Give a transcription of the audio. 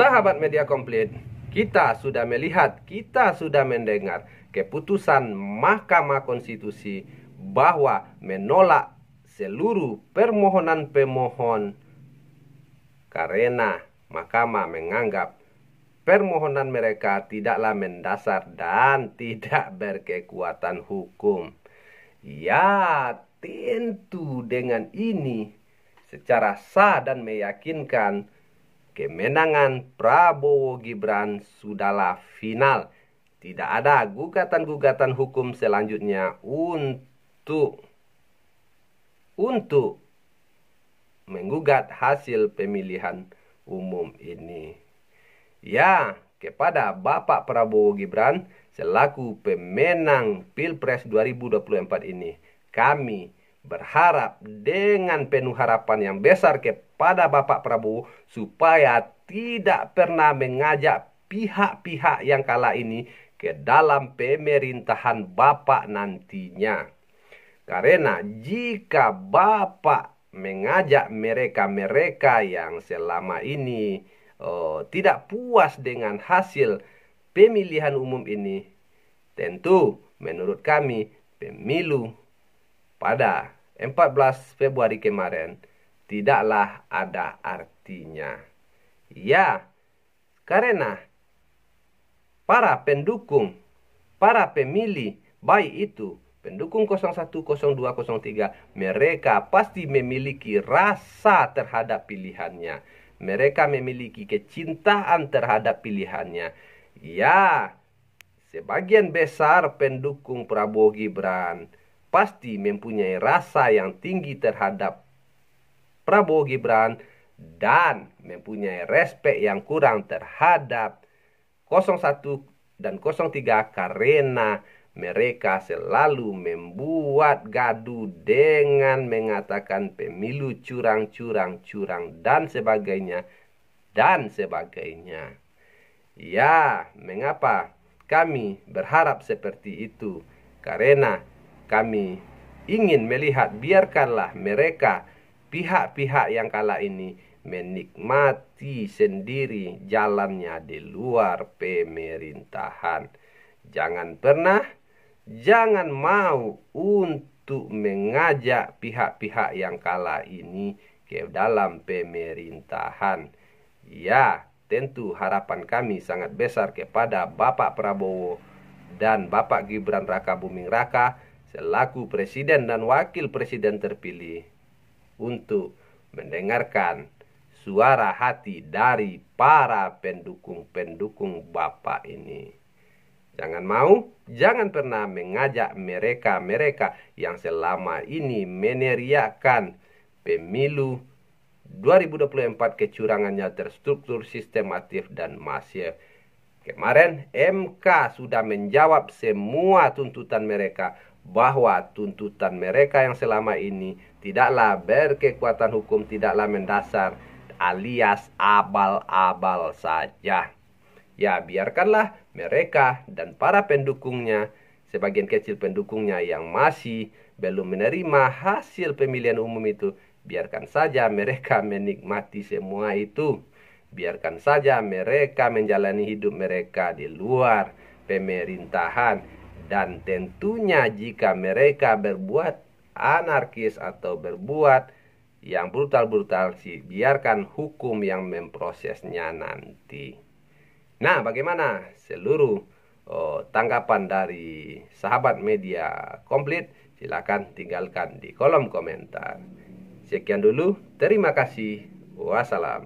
Sahabat media komplit, kita sudah melihat, kita sudah mendengar keputusan Mahkamah Konstitusi bahwa menolak seluruh permohonan pemohon karena Mahkamah menganggap permohonan mereka tidaklah mendasar dan tidak berkekuatan hukum. Ya, tentu dengan ini secara sah dan meyakinkan kemenangan Prabowo Gibran sudahlah final. Tidak ada gugatan-gugatan hukum selanjutnya untuk untuk menggugat hasil pemilihan umum ini. Ya, kepada Bapak Prabowo Gibran selaku pemenang Pilpres 2024 ini, kami berharap dengan penuh harapan yang besar kepada Bapak Prabowo supaya tidak pernah mengajak pihak-pihak yang kala ini ke dalam pemerintahan Bapak nantinya. Karena jika Bapak mengajak mereka-mereka yang selama ini oh, tidak puas dengan hasil pemilihan umum ini, tentu menurut kami pemilu pada 14 Februari kemarin tidaklah ada artinya. Ya, karena para pendukung, para pemilih, baik itu pendukung 01, 02, 03, mereka pasti memiliki rasa terhadap pilihannya. Mereka memiliki kecintaan terhadap pilihannya. Ya, sebagian besar pendukung Prabowo Gibran pasti mempunyai rasa yang tinggi terhadap Prabowo Gibran dan mempunyai respek yang kurang terhadap 01 dan 03 karena mereka selalu membuat gaduh dengan mengatakan pemilu curang curang curang dan sebagainya dan sebagainya. Ya, mengapa kami berharap seperti itu? Karena kami ingin melihat biarkanlah mereka pihak-pihak yang kala ini menikmati sendiri jalannya di luar pemerintahan. Jangan pernah, jangan mau untuk mengajak pihak-pihak yang kala ini ke dalam pemerintahan. Ya, tentu harapan kami sangat besar kepada Bapak Prabowo dan Bapak Gibran Raka Buming Raka selaku presiden dan wakil presiden terpilih untuk mendengarkan suara hati dari para pendukung-pendukung Bapak ini. Jangan mau, jangan pernah mengajak mereka-mereka yang selama ini meneriakan pemilu 2024 kecurangannya terstruktur sistematif dan masif. Kemarin MK sudah menjawab semua tuntutan mereka bahwa tuntutan mereka yang selama ini tidaklah berkekuatan hukum, tidaklah mendasar alias abal-abal saja. Ya, biarkanlah mereka dan para pendukungnya, sebagian kecil pendukungnya yang masih belum menerima hasil pemilihan umum itu, biarkan saja mereka menikmati semua itu. Biarkan saja mereka menjalani hidup mereka di luar pemerintahan dan tentunya jika mereka berbuat anarkis atau berbuat yang brutal-brutal sih, biarkan hukum yang memprosesnya nanti. Nah, bagaimana seluruh oh, tanggapan dari sahabat media komplit? Silakan tinggalkan di kolom komentar. Sekian dulu, terima kasih. Wassalam.